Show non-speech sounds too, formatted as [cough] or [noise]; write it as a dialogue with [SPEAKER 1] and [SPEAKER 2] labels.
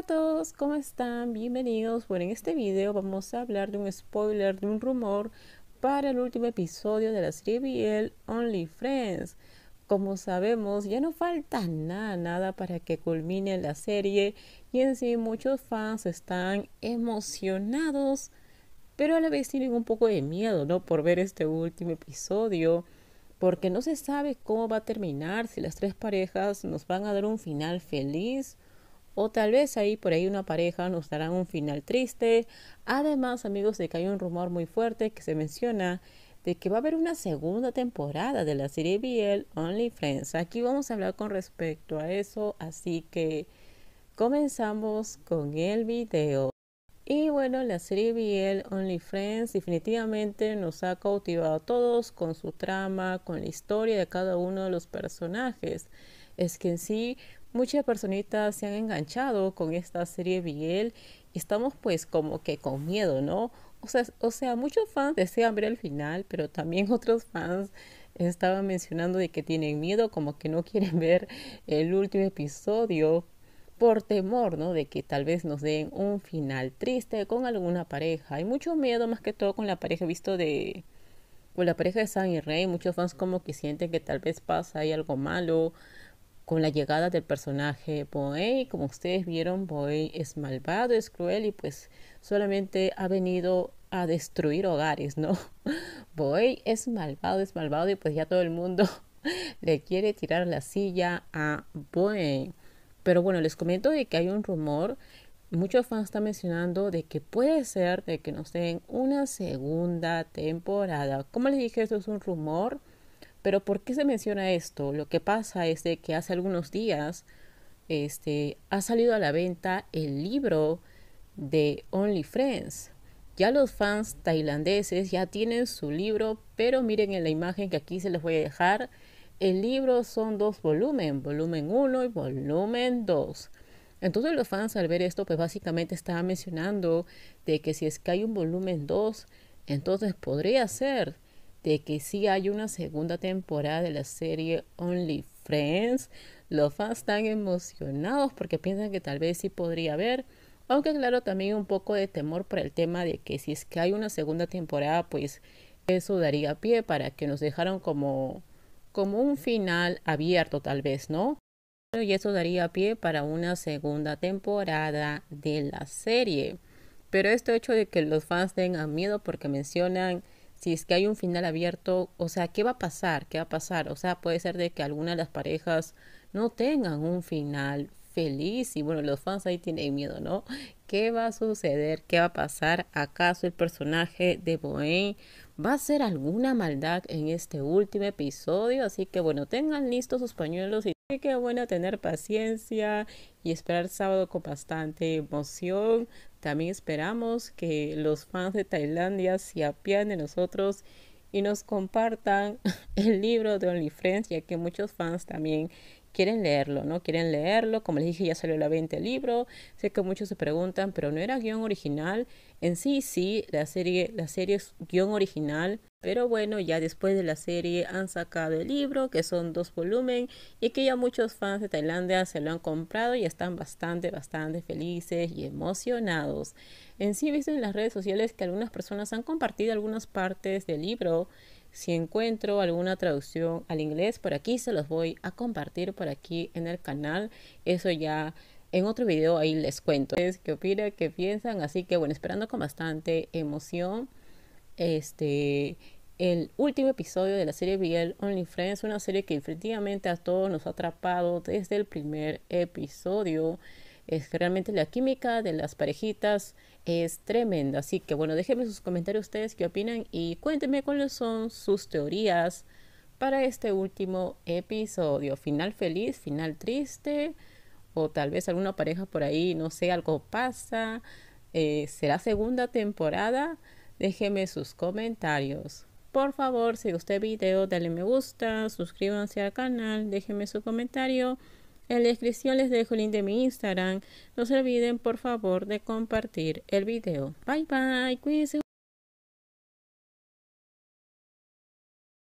[SPEAKER 1] Hola a todos, ¿cómo están? Bienvenidos. Bueno, en este video vamos a hablar de un spoiler, de un rumor para el último episodio de la serie BL Only Friends. Como sabemos, ya no falta nada, nada para que culmine la serie y en sí muchos fans están emocionados, pero a la vez tienen un poco de miedo, ¿no? Por ver este último episodio porque no se sabe cómo va a terminar, si las tres parejas nos van a dar un final feliz o tal vez ahí por ahí una pareja nos dará un final triste. Además, amigos, de que hay un rumor muy fuerte que se menciona de que va a haber una segunda temporada de la serie BL Only Friends. Aquí vamos a hablar con respecto a eso, así que comenzamos con el video. Y bueno, la serie BL Only Friends definitivamente nos ha cautivado a todos con su trama, con la historia de cada uno de los personajes es que en sí muchas personitas se han enganchado con esta serie Miguel y estamos pues como que con miedo, ¿no? O sea, o sea, muchos fans desean ver el final, pero también [laughs] otros fans estaban mencionando de que tienen miedo, como que no quieren ver el último episodio por temor, ¿no? De que tal vez nos den un final triste con alguna pareja. Hay mucho miedo más que todo con la pareja visto de con la pareja de San y Rey. Muchos fans como que sienten que tal vez pasa ahí algo malo con la llegada del personaje Boey, como ustedes vieron, Boey es malvado, es cruel y pues solamente ha venido a destruir hogares, ¿no? [laughs] Boey es malvado, es malvado y pues ya todo el mundo [laughs] le quiere tirar la silla a Boey. Pero bueno, les comento de que hay un rumor, muchos fans están mencionando de que puede ser de que nos den una segunda temporada. Como les dije, esto es un rumor. Pero ¿por qué se menciona esto? Lo que pasa es de que hace algunos días este, ha salido a la venta el libro de Only Friends. Ya los fans tailandeses ya tienen su libro, pero miren en la imagen que aquí se les voy a dejar. El libro son dos volúmenes, volumen 1 y volumen 2. Entonces los fans al ver esto, pues básicamente estaban mencionando de que si es que hay un volumen 2, entonces podría ser de que si hay una segunda temporada de la serie Only Friends. Los fans están emocionados porque piensan que tal vez sí podría haber. Aunque claro, también un poco de temor por el tema de que si es que hay una segunda temporada, pues eso daría pie para que nos dejaron como, como un final abierto tal vez, ¿no? Y eso daría pie para una segunda temporada de la serie. Pero esto hecho de que los fans tengan miedo porque mencionan si es que hay un final abierto, o sea, ¿qué va a pasar? ¿Qué va a pasar? O sea, puede ser de que alguna de las parejas no tengan un final feliz y bueno, los fans ahí tienen miedo, ¿no? ¿Qué va a suceder? ¿Qué va a pasar? ¿Acaso el personaje de Boeing va a hacer alguna maldad en este último episodio? Así que bueno, tengan listos sus pañuelos y que bueno tener paciencia y esperar sábado con bastante emoción también esperamos que los fans de Tailandia se apian de nosotros y nos compartan [laughs] el libro de OnlyFriends, ya que muchos fans también quieren leerlo, ¿no? Quieren leerlo. Como les dije, ya salió la venta el libro. Sé que muchos se preguntan, pero no era guión original. En sí, sí, la serie, la serie es guión original. Pero bueno, ya después de la serie han sacado el libro, que son dos volúmenes, y que ya muchos fans de Tailandia se lo han comprado y están bastante, bastante felices y emocionados. En sí he visto en las redes sociales que algunas personas han compartido algunas partes del libro. Si encuentro alguna traducción al inglés, por aquí se los voy a compartir por aquí en el canal. Eso ya en otro video ahí les cuento. ¿Qué opinan? ¿Qué piensan? Así que bueno, esperando con bastante emoción este el último episodio de la serie Biel Only Friends, una serie que efectivamente a todos nos ha atrapado desde el primer episodio. Es que realmente la química de las parejitas es tremenda. Así que bueno, déjenme sus comentarios ustedes qué opinan y cuéntenme cuáles son sus teorías para este último episodio. Final feliz, final triste, o tal vez alguna pareja por ahí, no sé, algo pasa. Eh, ¿Será segunda temporada? Déjeme sus comentarios. Por favor, si gustó el video, dale me gusta, suscríbanse al canal, déjenme su comentario. En la descripción les dejo el link de mi Instagram. No se olviden, por favor, de compartir el video. Bye bye, cuídense.